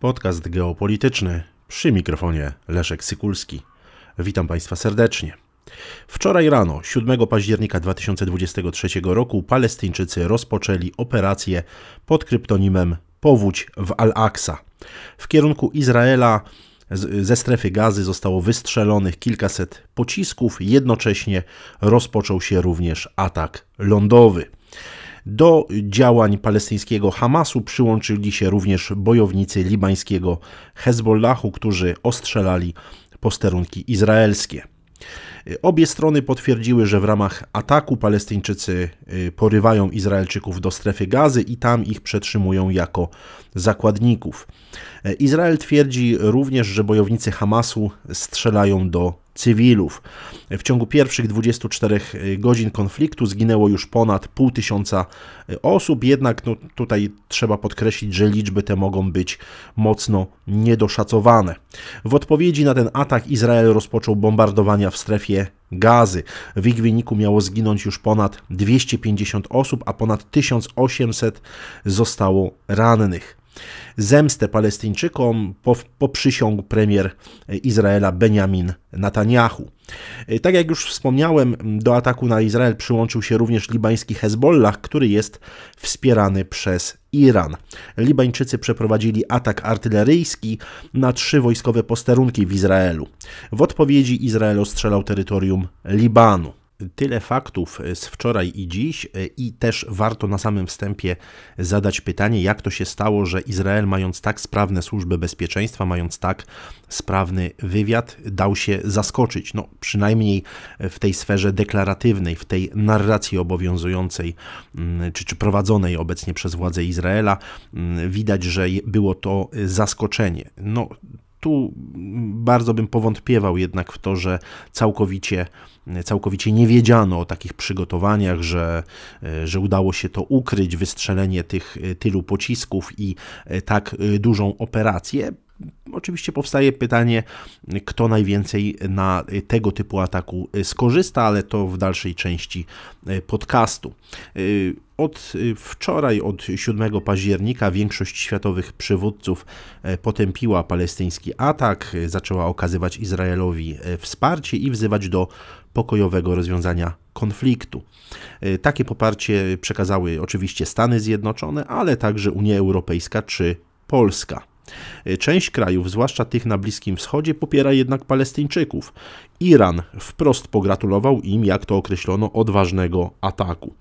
Podcast geopolityczny przy mikrofonie Leszek Sykulski. Witam Państwa serdecznie. Wczoraj rano, 7 października 2023 roku, Palestyńczycy rozpoczęli operację pod kryptonimem Powódź w Al-Aqsa. W kierunku Izraela ze strefy gazy zostało wystrzelonych kilkaset pocisków, jednocześnie rozpoczął się również atak lądowy. Do działań palestyńskiego Hamasu przyłączyli się również bojownicy libańskiego Hezbollahu, którzy ostrzelali posterunki izraelskie. Obie strony potwierdziły, że w ramach ataku Palestyńczycy y, porywają Izraelczyków do strefy gazy i tam ich przetrzymują jako zakładników. E, Izrael twierdzi również, że bojownicy Hamasu strzelają do cywilów. W ciągu pierwszych 24 y, godzin konfliktu zginęło już ponad pół tysiąca y, osób, jednak no, tutaj trzeba podkreślić, że liczby te mogą być mocno niedoszacowane. W odpowiedzi na ten atak Izrael rozpoczął bombardowania w strefie gazy. W ich wyniku miało zginąć już ponad 250 osób, a ponad 1800 zostało rannych zemstę Palestyńczykom poprzysiągł premier Izraela Benjamin Netanyahu. E, tak jak już wspomniałem, do ataku na Izrael przyłączył się również libański Hezbollah, który jest wspierany przez Iran. Libańczycy przeprowadzili atak artyleryjski na trzy wojskowe posterunki w Izraelu. W odpowiedzi Izrael ostrzelał terytorium Libanu tyle faktów e, z wczoraj i dziś, e, i też warto na samym wstępie zadać pytanie, jak to się stało, że Izrael, mając tak sprawne służby bezpieczeństwa, mając tak sprawny wywiad, dał się zaskoczyć. No, przynajmniej w tej sferze deklaratywnej, w tej narracji obowiązującej mm, czy, czy prowadzonej obecnie przez władze Izraela, mm, widać, że było to zaskoczenie. No, tu mm, bardzo bym powątpiewał jednak w to, że całkowicie całkowicie nie wiedziano o takich przygotowaniach, że, e, że udało się to ukryć, wystrzelenie tych e, tylu pocisków i e, tak dużą operację. Oczywiście powstaje pytanie, kto najwięcej na tego typu ataku skorzysta, ale to w dalszej części podcastu. Od wczoraj, od 7 października, większość światowych przywódców potępiła palestyński atak, zaczęła okazywać Izraelowi wsparcie i wzywać do pokojowego rozwiązania konfliktu. Y, takie poparcie przekazały oczywiście Stany Zjednoczone, ale także Unia Europejska czy Polska. Y, część krajów, zwłaszcza tych na Bliskim Wschodzie, popiera jednak Palestyńczyków. Iran wprost pogratulował im, jak to określono, odważnego ataku.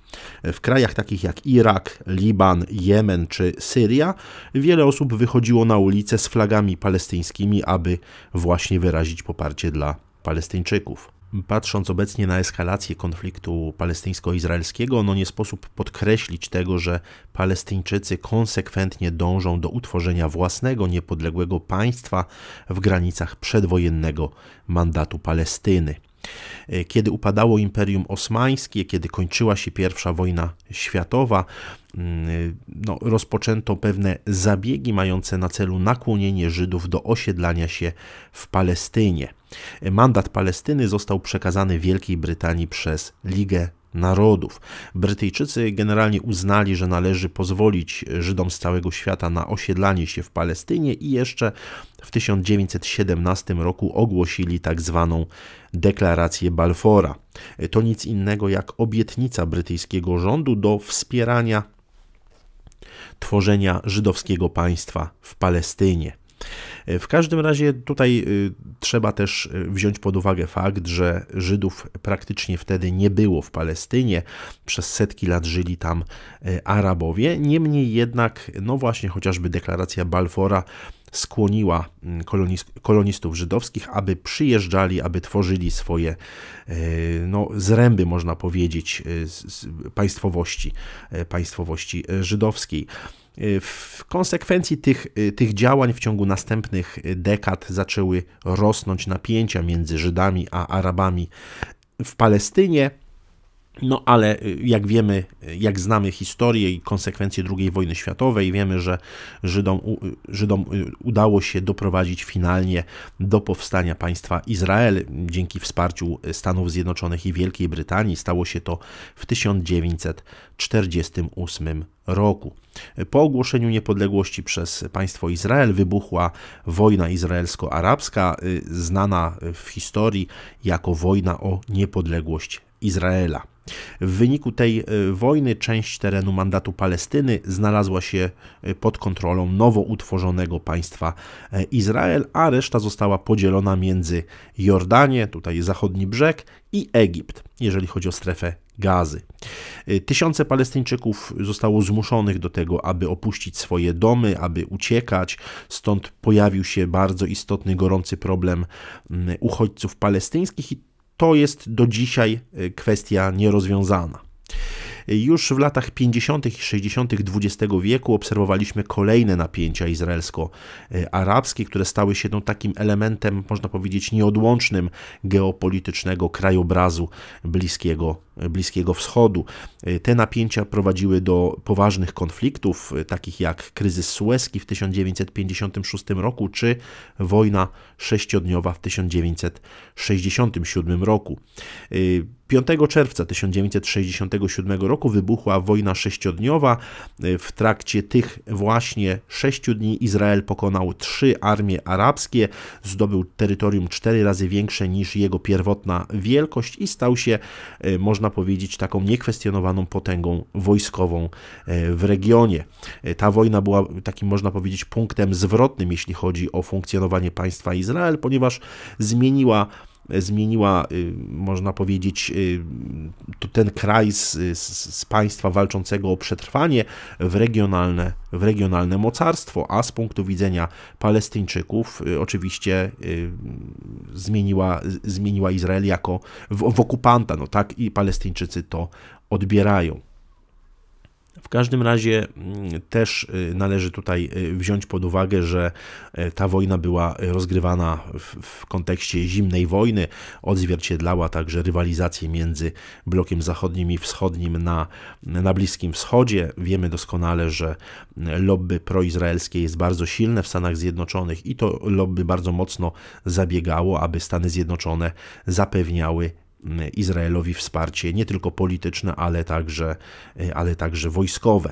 Y, w krajach takich jak Irak, Liban, Jemen czy Syria wiele osób wychodziło na ulice z flagami palestyńskimi, aby właśnie wyrazić poparcie dla Palestyńczyków. Patrząc obecnie na eskalację konfliktu palestyńsko-izraelskiego, no nie sposób podkreślić tego, że Palestyńczycy konsekwentnie dążą do utworzenia własnego, niepodległego państwa w granicach przedwojennego mandatu Palestyny. E, kiedy upadało Imperium Osmańskie, kiedy kończyła się I wojna światowa, mm, e, no, rozpoczęto pewne zabiegi mające na celu nakłonienie Żydów do osiedlania się w Palestynie. E, mandat Palestyny został przekazany Wielkiej Brytanii przez Ligę narodów. Brytyjczycy generalnie uznali, że należy pozwolić Żydom z całego świata na osiedlanie się w Palestynie i jeszcze w 1917 roku ogłosili tak zwaną deklarację Balfora. To nic innego jak obietnica brytyjskiego rządu do wspierania tworzenia żydowskiego państwa w Palestynie. W każdym razie tutaj y, trzeba też y, wziąć pod uwagę fakt, że Żydów praktycznie wtedy nie było w Palestynie. Przez setki lat żyli tam y, Arabowie. Niemniej jednak, no właśnie, chociażby deklaracja Balfora skłoniła mm, kolonistów żydowskich, aby przyjeżdżali, aby tworzyli swoje no, zręby, można powiedzieć, państwowości, państwowości żydowskiej. Y, w konsekwencji tych, y, tych działań w ciągu następnych y, dekad zaczęły rosnąć napięcia między Żydami a Arabami w Palestynie. No ale y, jak wiemy, jak znamy historię i konsekwencje II wojny światowej, wiemy, że Żydom, y, Żydom y, udało się doprowadzić finalnie do powstania państwa Izrael dzięki wsparciu Stanów Zjednoczonych i Wielkiej Brytanii. Stało się to w 1948 roku. Po ogłoszeniu niepodległości przez państwo Izrael wybuchła wojna izraelsko-arabska, znana w historii jako wojna o niepodległość Izraela. W wyniku tej e, wojny część terenu mandatu Palestyny znalazła się e, pod kontrolą nowo utworzonego państwa e, Izrael, a reszta została podzielona między Jordanię, tutaj zachodni brzeg, i Egipt, jeżeli chodzi o strefę gazy. Tysiące Palestyńczyków zostało zmuszonych do tego, aby opuścić swoje domy, aby uciekać, stąd pojawił się bardzo istotny, gorący problem uchodźców palestyńskich i to jest do dzisiaj e, kwestia nierozwiązana. Już w latach 50. i 60. XX wieku obserwowaliśmy kolejne napięcia izraelsko-arabskie, które stały się no, takim elementem, można powiedzieć, nieodłącznym geopolitycznego krajobrazu Bliskiego Bliskiego Wschodu. E, te napięcia prowadziły do poważnych konfliktów, e, takich jak kryzys sueski w 1956 roku czy wojna sześciodniowa w 1967 roku. 5 e, czerwca 1967 roku wybuchła wojna sześciodniowa. W trakcie tych właśnie sześciu dni Izrael pokonał trzy armie arabskie, zdobył terytorium cztery razy większe niż jego pierwotna wielkość i stał się, można można powiedzieć, taką niekwestionowaną potęgą wojskową e, w regionie. E, ta wojna była takim, można powiedzieć, punktem zwrotnym, jeśli chodzi o funkcjonowanie państwa Izrael, ponieważ zmieniła zmieniła, y, można powiedzieć, y, ten kraj z, z, państwa walczącego o przetrwanie w regionalne, w regionalne mocarstwo, a z punktu widzenia Palestyńczyków y, oczywiście zmieniła, zmieniła Izrael jako w, w okupanta. No tak i Palestyńczycy to odbierają. W każdym razie mm, też y, należy tutaj y, wziąć pod uwagę, że y, ta wojna była rozgrywana w, kontekście zimnej wojny, odzwierciedlała także rywalizację między blokiem zachodnim i wschodnim na, na Bliskim Wschodzie. Wiemy doskonale, że lobby proizraelskie jest bardzo silne w Stanach Zjednoczonych i to lobby bardzo mocno zabiegało, aby Stany Zjednoczone zapewniały Izraelowi wsparcie nie tylko polityczne, ale także, ale także wojskowe.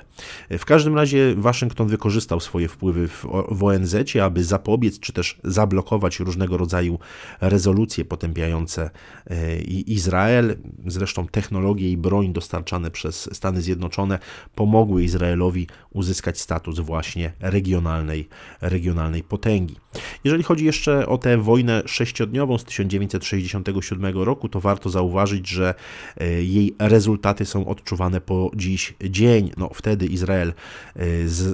W każdym razie Waszyngton wykorzystał swoje wpływy w ONZ, aby zapobiec czy też zablokować różnego rodzaju rezolucje potępiające e, Izrael. Zresztą technologie i broń dostarczane przez Stany Zjednoczone pomogły Izraelowi uzyskać status właśnie regionalnej, regionalnej potęgi. Jeżeli chodzi jeszcze o tę wojnę sześciodniową z 1967 roku, to warto warto zauważyć, że e, jej rezultaty są odczuwane po dziś dzień. No, wtedy Izrael e,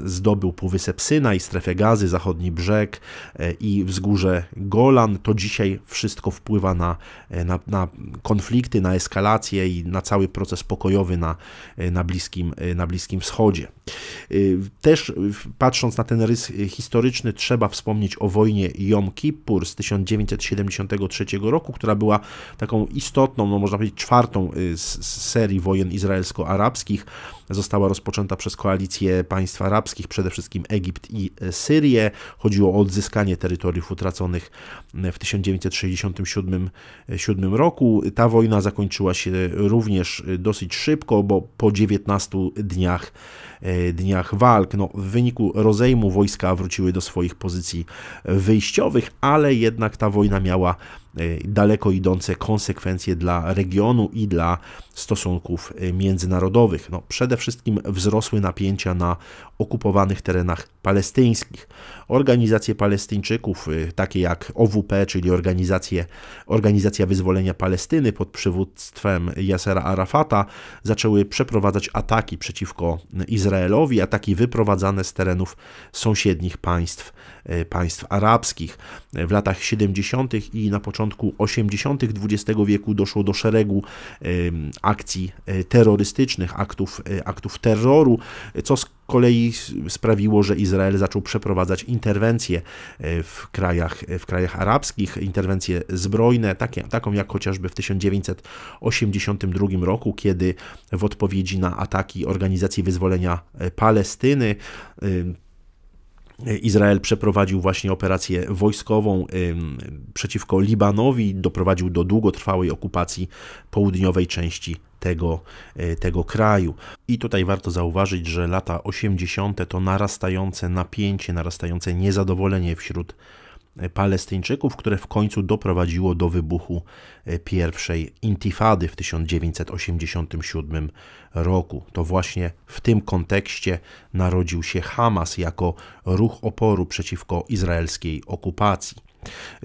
zdobył Półwysep Syna i strefę gazy, zachodni brzeg e, i wzgórze Golan. To dzisiaj wszystko wpływa na, na, na konflikty, na eskalację i na cały proces pokojowy na, na, bliskim, na Bliskim Wschodzie. Też patrząc na ten rys historyczny, trzeba wspomnieć o wojnie Jom Kippur z 1973 roku, która była taką istotną istotną, no można powiedzieć czwartą z y, serii wojen izraelsko-arabskich, została rozpoczęta przez koalicję państw arabskich, przede wszystkim Egipt i e, Syrię. Chodziło o odzyskanie terytoriów utraconych e, w 1967 e, roku. Ta wojna zakończyła się również dosyć szybko, bo po 19 dniach, dniach walk. No, w wyniku rozejmu wojska wróciły do swoich pozycji wyjściowych, ale jednak ta wojna miała E, daleko idące konsekwencje dla regionu i dla stosunków e, międzynarodowych. No, przede wszystkim wzrosły napięcia na okupowanych terenach palestyńskich. Organizacje palestyńczyków, e, takie jak OWP, czyli organizacje, Organizacja Wyzwolenia Palestyny pod przywództwem Yasera Arafata, zaczęły przeprowadzać ataki przeciwko Izraelowi, ataki wyprowadzane z terenów sąsiednich państw, państw arabskich. W latach 70. i na początku początku 80. XX wieku doszło do szeregu akcji e, terrorystycznych, aktów, e, aktów terroru, co z kolei sprawiło, że Izrael zaczął przeprowadzać interwencje e, w krajach, w krajach arabskich, interwencje zbrojne, takie, taką jak chociażby w 1982 roku, kiedy w odpowiedzi na ataki Organizacji Wyzwolenia Palestyny Izrael przeprowadził właśnie operację wojskową przeciwko Libanowi, doprowadził do długotrwałej okupacji południowej części tego, y, tego kraju. I tutaj warto zauważyć, że lata 80. to narastające napięcie, narastające niezadowolenie wśród Palestyńczyków, które w końcu doprowadziło do wybuchu e, pierwszej intifady w 1987 roku. To właśnie w tym kontekście narodził się Hamas jako ruch oporu przeciwko izraelskiej okupacji.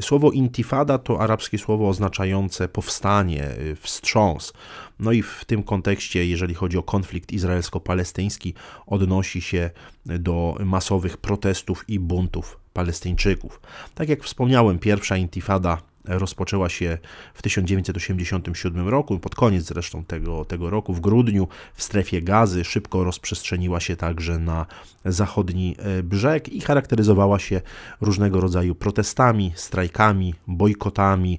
Słowo intifada to arabskie słowo oznaczające powstanie, e, wstrząs. No i w tym kontekście, jeżeli chodzi o konflikt izraelsko-palestyński, odnosi się do masowych protestów i buntów Palestyńczyków. Tak jak wspomniałem, pierwsza intifada rozpoczęła się w 1987 roku, pod koniec zresztą tego, tego roku, w grudniu w strefie gazy, szybko rozprzestrzeniła się także na zachodni e, brzeg i charakteryzowała się różnego rodzaju protestami, strajkami, bojkotami,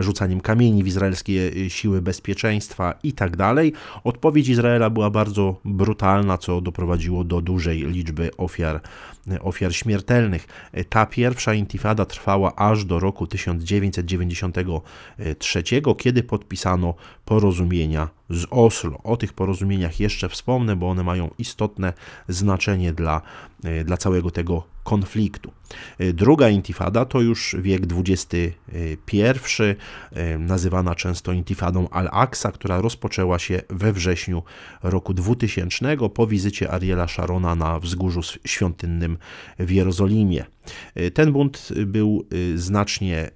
rzucaniem kamieni w izraelskie e, siły bezpieczeństwa itd. Tak Odpowiedź Izraela była bardzo brutalna, co doprowadziło do dużej liczby ofiar, e, ofiar śmiertelnych. Ta pierwsza intifada trwała aż do roku 1990. 1993, kiedy podpisano porozumienia z Oslo. O tych porozumieniach jeszcze wspomnę, bo one mają istotne znaczenie dla, e, dla całego tego konfliktu. E, druga intifada to już wiek XXI, e, nazywana często intifadą Al-Aqsa, która rozpoczęła się we wrześniu roku 2000 po wizycie Ariela Sharona na wzgórzu świątynnym w Jerozolimie. Ten bunt był znacznie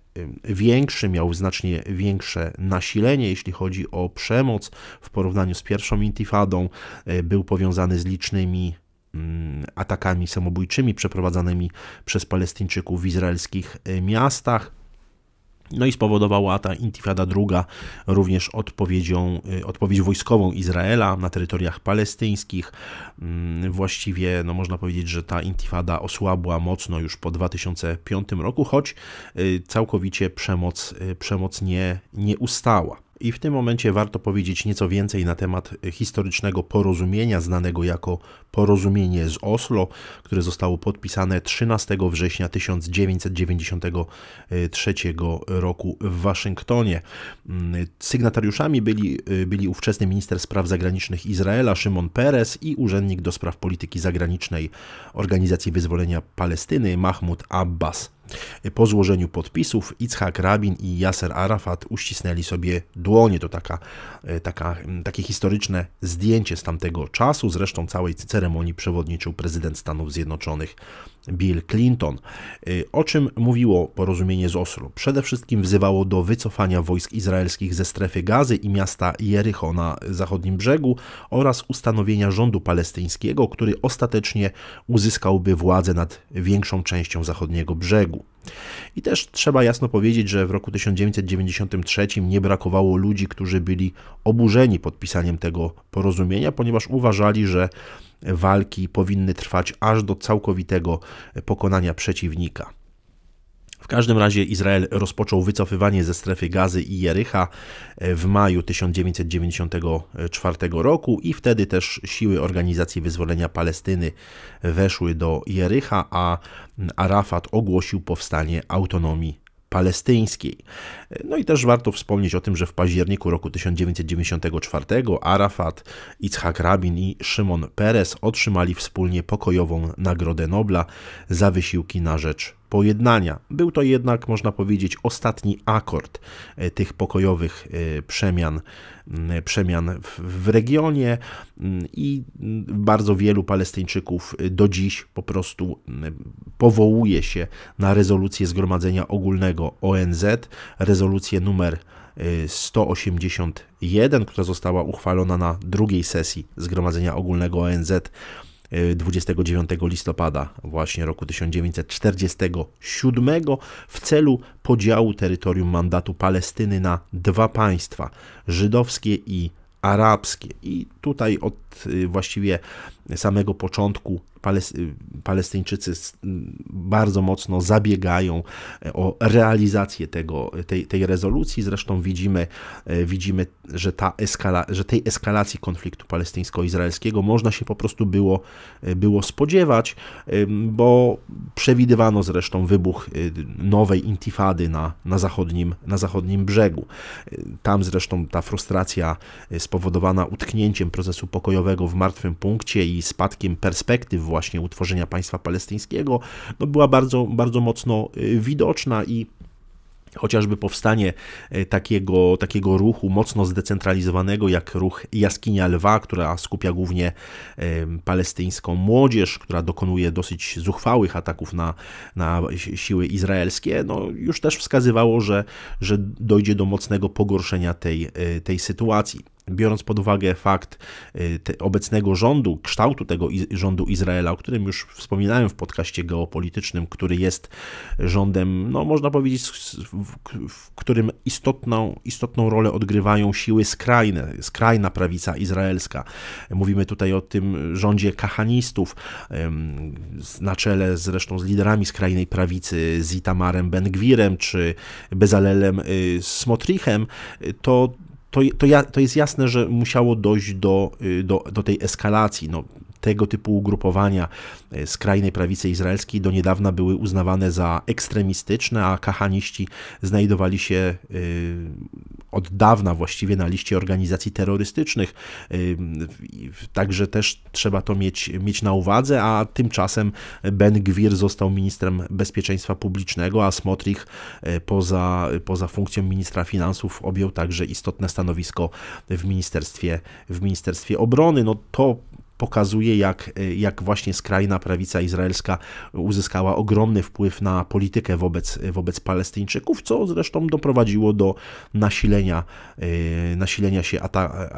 większy, miał znacznie większe nasilenie, jeśli chodzi o przemoc, w porównaniu z pierwszą intifadą, e, był powiązany z licznymi mm, atakami samobójczymi przeprowadzanymi przez Palestyńczyków w izraelskich e, miastach. No i spowodowała ta intifada druga również odpowiedzią, e, odpowiedź wojskową Izraela na terytoriach palestyńskich. Mm, właściwie no można powiedzieć, że ta intifada osłabła mocno już po 2005 roku, choć całkowicie przemoc, przemoc nie, nie ustała. I w tym momencie warto powiedzieć nieco więcej na temat e, historycznego porozumienia, znanego jako porozumienie z Oslo, które zostało podpisane 13 września 1993 roku w Waszyngtonie. Mm, sygnatariuszami byli, e, byli ówczesny minister spraw zagranicznych Izraela Szymon Peres i urzędnik do spraw polityki zagranicznej Organizacji Wyzwolenia Palestyny Mahmoud Abbas. Po złożeniu podpisów Itzhak Rabin i Yasser Arafat uścisnęli sobie dłonie. To taka, e, taka, takie historyczne zdjęcie z tamtego czasu. Zresztą całej ceremonii przewodniczył prezydent Stanów Zjednoczonych Bill Clinton. Y, o czym mówiło porozumienie z Oslo? Przede wszystkim wzywało do wycofania wojsk izraelskich ze strefy gazy i miasta Jericho na zachodnim brzegu oraz ustanowienia rządu palestyńskiego, który ostatecznie uzyskałby władzę nad większą częścią zachodniego brzegu. I też trzeba jasno powiedzieć, że w roku 1993 nie brakowało ludzi, którzy byli oburzeni podpisaniem tego porozumienia, ponieważ uważali, że walki powinny trwać aż do całkowitego pokonania przeciwnika. W każdym razie Izrael rozpoczął wycofywanie ze strefy gazy i Jerycha w maju 1994 roku i wtedy też siły Organizacji Wyzwolenia Palestyny weszły do Jerycha, a Arafat ogłosił powstanie autonomii palestyńskiej. No i też warto wspomnieć o tym, że w październiku roku 1994 Arafat, Itzhak Rabin i Szymon Peres otrzymali wspólnie pokojową Nagrodę Nobla za wysiłki na rzecz pojednania. Był to jednak, można powiedzieć, ostatni akord e, tych pokojowych e, przemian, przemian w regionie i bardzo wielu Palestyńczyków e, do dziś po prostu powołuje się na rezolucję Zgromadzenia Ogólnego ONZ, rezolucję numer 181, która została uchwalona na drugiej sesji Zgromadzenia Ogólnego ONZ 29 y, listopada właśnie roku 1947 w celu podziału terytorium mandatu Palestyny na dwa państwa, żydowskie i arabskie. I tutaj od y, właściwie samego początku Palestyńczycy bardzo mocno zabiegają e, o realizację tego, tej, tej rezolucji. Zresztą widzimy, e, widzimy że, ta eskala, że tej eskalacji konfliktu palestyńsko-izraelskiego można się po prostu było, e, było spodziewać, bo przewidywano zresztą wybuch nowej intifady na, na, zachodnim, na zachodnim brzegu. Tam zresztą ta frustracja spowodowana utknięciem procesu pokojowego w martwym punkcie i spadkiem perspektyw właśnie utworzenia państwa palestyńskiego no była bardzo, bardzo mocno y, widoczna i Chociażby powstanie y, takiego, takiego ruchu mocno zdecentralizowanego, jak ruch Jaskinia Lwa, która skupia głównie palestyńską młodzież, która dokonuje dosyć zuchwałych ataków na, na siły izraelskie, no już też wskazywało, że, że dojdzie do mocnego pogorszenia tej, y, tej sytuacji biorąc pod uwagę fakt y, obecnego rządu, kształtu tego rządu Izraela, o którym już wspominałem w podcaście geopolitycznym, który jest rządem, no można powiedzieć, w, którym istotną, istotną rolę odgrywają siły skrajne, skrajna prawica izraelska. Mówimy tutaj o tym rządzie kahanistów, na czele zresztą z liderami skrajnej prawicy, z Itamarem Ben-Gwirem czy Bezalelem y, Smotrichem, y, to to, to, ja, to jest jasne, że musiało dojść do, y, do, do tej eskalacji. No, tego typu ugrupowania skrajnej e, prawicy izraelskiej do niedawna były uznawane za ekstremistyczne, a kahaniści znajdowali się e, od dawna właściwie na liście organizacji terrorystycznych. E, także też trzeba to mieć, mieć na uwadze, a tymczasem Ben Gwir został ministrem bezpieczeństwa publicznego, a Smotrich poza, poza funkcją ministra finansów objął także istotne stanowisko w Ministerstwie, w ministerstwie Obrony. No to pokazuje, jak, e, jak właśnie skrajna prawica izraelska uzyskała ogromny wpływ na politykę wobec, wobec Palestyńczyków, co zresztą doprowadziło do nasilenia, e, nasilenia się ata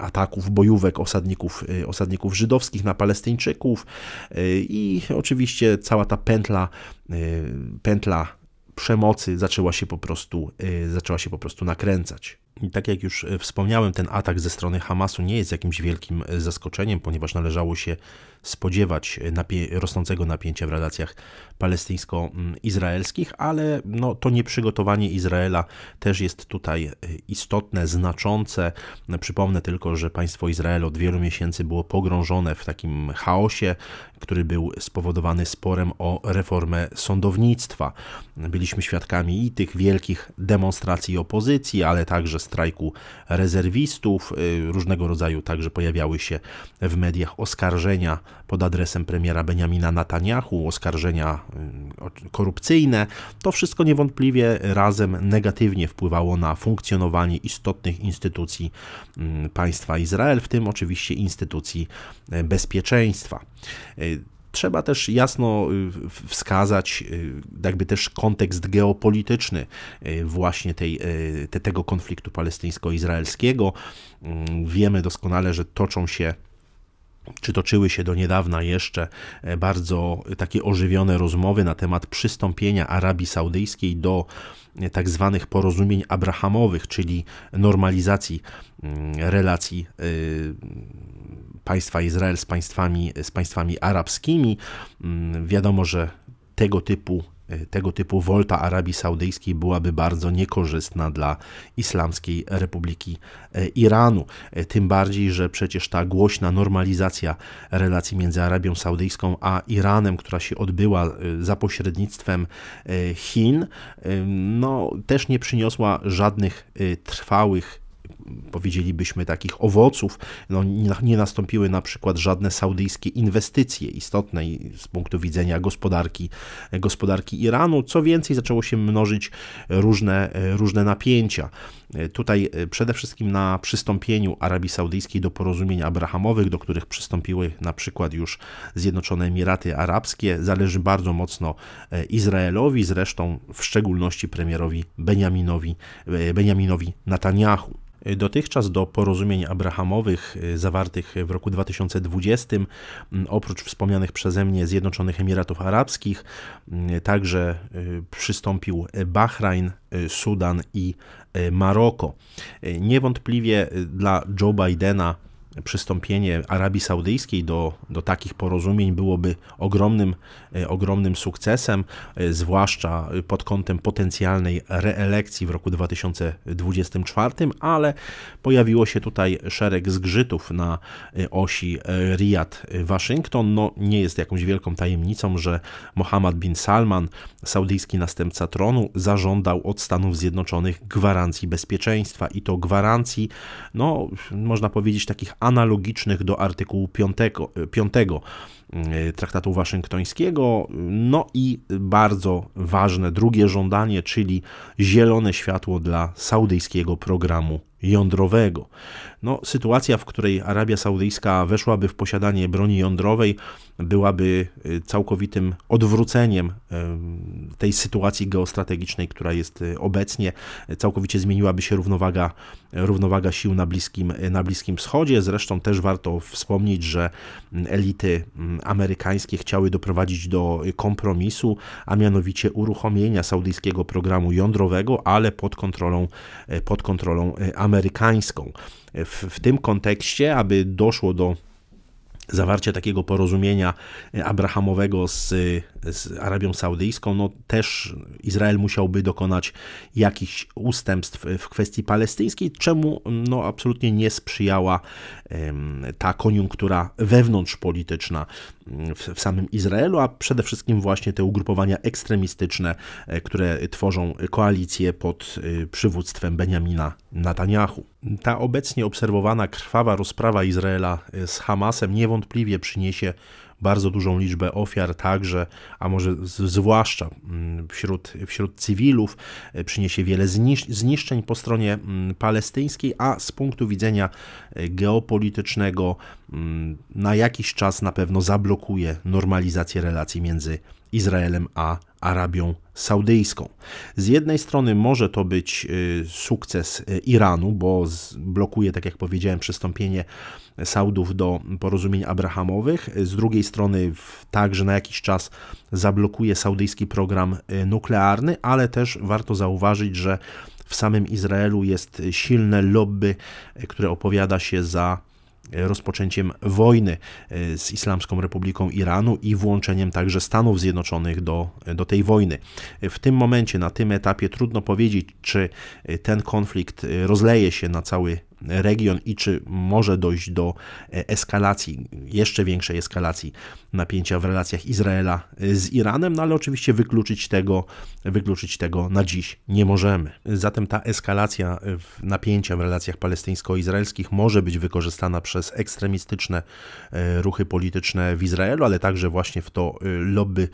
ataków, bojówek osadników, e, osadników żydowskich na Palestyńczyków i oczywiście cała ta pętla, pętla przemocy zaczęła się po prostu, zaczęła się po prostu nakręcać tak jak już e, wspomniałem, ten atak ze strony Hamasu nie jest jakimś wielkim e, zaskoczeniem, ponieważ należało się spodziewać napie rosnącego napięcia w relacjach palestyńsko-izraelskich, ale no, to nieprzygotowanie Izraela też jest tutaj e, istotne, znaczące. Przypomnę tylko, że państwo Izrael od wielu miesięcy było pogrążone w takim chaosie, który był spowodowany sporem o reformę sądownictwa. Byliśmy świadkami i tych wielkich demonstracji opozycji, ale także strajku rezerwistów, e, różnego rodzaju także pojawiały się w mediach oskarżenia pod adresem premiera Benjamina Netanyahu, oskarżenia y, korupcyjne. To wszystko niewątpliwie razem negatywnie wpływało na funkcjonowanie istotnych instytucji y, państwa Izrael, w tym oczywiście instytucji y, bezpieczeństwa. Trzeba też jasno wskazać jakby też kontekst geopolityczny właśnie tej, te, tego konfliktu palestyńsko-izraelskiego. Wiemy doskonale, że toczą się czy toczyły się do niedawna jeszcze e, bardzo takie ożywione rozmowy na temat przystąpienia Arabii Saudyjskiej do e, tak zwanych porozumień abrahamowych, czyli normalizacji mm, relacji y, państwa Izrael z państwami, z państwami arabskimi. Mm, wiadomo, że tego typu Y, tego typu wolta Arabii Saudyjskiej byłaby bardzo niekorzystna dla Islamskiej Republiki y, Iranu. Y, tym bardziej, że przecież ta głośna normalizacja relacji między Arabią Saudyjską a Iranem, która się odbyła za pośrednictwem Chin, no, też nie przyniosła żadnych trwałych powiedzielibyśmy takich owoców. No, nie nastąpiły na przykład żadne saudyjskie inwestycje istotne z punktu widzenia gospodarki, gospodarki Iranu. Co więcej, zaczęło się mnożyć różne, różne napięcia. Tutaj e, przede wszystkim na przystąpieniu Arabii Saudyjskiej do porozumień abrahamowych, do których przystąpiły na przykład już Zjednoczone Emiraty Arabskie, zależy bardzo mocno e, Izraelowi, zresztą w szczególności premierowi Benjaminowi, e, Benjaminowi Netanyahu. Dotychczas do porozumień abrahamowych y, zawartych w roku 2020, y, oprócz wspomnianych przeze mnie Zjednoczonych Emiratów Arabskich, y, także przystąpił Bahrajn, Sudan i Maroko. Niewątpliwie dla Joe Bidena przystąpienie Arabii Saudyjskiej do, do takich porozumień byłoby ogromnym, e, ogromnym sukcesem, e, zwłaszcza pod kątem potencjalnej reelekcji w roku 2024, ale pojawiło się tutaj szereg zgrzytów na e, osi Riyad-Waszyngton. No, nie jest jakąś wielką tajemnicą, że Mohammed bin Salman, saudyjski następca tronu, zażądał od Stanów Zjednoczonych gwarancji bezpieczeństwa i to gwarancji, no, można powiedzieć, takich analogicznych do artykułu 5, 5 e, e, Traktatu Waszyngtońskiego. No i bardzo ważne drugie żądanie, czyli zielone światło dla saudyjskiego programu jądrowego. No, sytuacja, w której Arabia Saudyjska weszłaby w posiadanie broni jądrowej, byłaby y, całkowitym odwróceniem tej sytuacji geostrategicznej, która jest y, obecnie. Całkowicie zmieniłaby się równowaga, równowaga sił na bliskim, y, na bliskim Wschodzie. Zresztą też warto wspomnieć, że elity amerykańskie chciały doprowadzić do kompromisu, a mianowicie uruchomienia saudyjskiego programu jądrowego, ale pod kontrolą, pod kontrolą amerykańską w, w tym kontekście, aby doszło do zawarcia takiego porozumienia e, abrahamowego z, z, Arabią Saudyjską, no też Izrael musiałby dokonać jakichś ustępstw w kwestii palestyńskiej, czemu no absolutnie nie sprzyjała ta koniunktura wewnątrzpolityczna w, w samym Izraelu, a przede wszystkim właśnie te ugrupowania ekstremistyczne, e, które tworzą koalicję pod e, przywództwem Benjamina Netanyahu. Ta obecnie obserwowana krwawa rozprawa Izraela e, z Hamasem niewątpliwie przyniesie bardzo dużą liczbę ofiar także, a może zwłaszcza mm, wśród, wśród cywilów, e, przyniesie wiele zniszczeń po stronie mm, palestyńskiej, a z punktu widzenia e, geopolitycznego mm, na jakiś czas na pewno zablokuje normalizację relacji między Izraelem a Arabią Saudyjską. Z jednej strony może to być y, sukces y, Iranu, bo blokuje, tak jak powiedziałem, przystąpienie Saudów do porozumień abrahamowych. Z drugiej strony także na jakiś czas zablokuje saudyjski program y, nuklearny, ale też warto zauważyć, że w samym Izraelu jest silne lobby, które opowiada się za rozpoczęciem wojny e, z Islamską Republiką Iranu i włączeniem także Stanów Zjednoczonych do, do tej wojny. W tym momencie, na tym etapie trudno powiedzieć, czy ten konflikt e, rozleje się na cały region i czy może dojść do e, eskalacji, jeszcze większej eskalacji napięcia w relacjach Izraela e, z Iranem, no ale oczywiście wykluczyć tego, wykluczyć tego na dziś nie możemy. Zatem ta eskalacja e, napięcia w relacjach palestyńsko-izraelskich może być wykorzystana przez ekstremistyczne ruchy polityczne w Izraelu, ale także właśnie w to lobby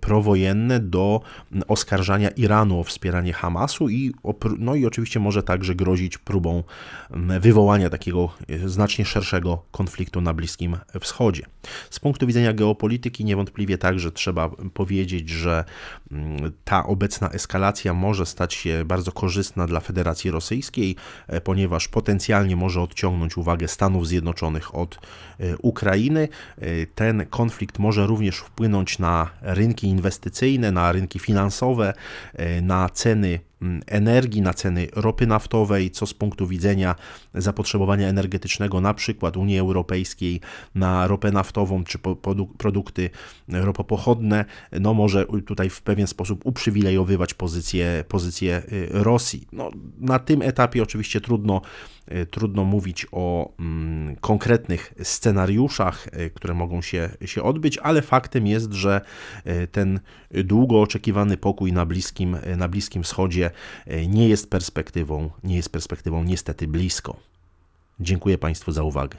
prowojenne do oskarżania Iranu o wspieranie Hamasu i, no i oczywiście może także grozić próbą wywołania takiego e, znacznie szerszego konfliktu na Bliskim Wschodzie. Z punktu widzenia geopolityki niewątpliwie także trzeba powiedzieć, że ta obecna eskalacja może stać się bardzo korzystna dla Federacji Rosyjskiej, e, ponieważ potencjalnie może odciągnąć uwagę Stanów Zjednoczonych od e, Ukrainy. Ten konflikt może również wpłynąć na rynki inwestycyjne, na rynki finansowe, na ceny energii, na ceny ropy naftowej, co z punktu widzenia zapotrzebowania energetycznego na przykład Unii Europejskiej na ropę naftową czy produkty ropopochodne, no może tutaj w pewien sposób uprzywilejowywać pozycję, pozycję y, Rosji. No, na tym etapie oczywiście trudno Y, trudno mówić o mm, konkretnych scenariuszach, y, które mogą się, się odbyć, ale faktem jest, że y, ten długo oczekiwany pokój na Bliskim, na Bliskim Wschodzie nie jest perspektywą, nie jest perspektywą niestety blisko. Dziękuję Państwu za uwagę.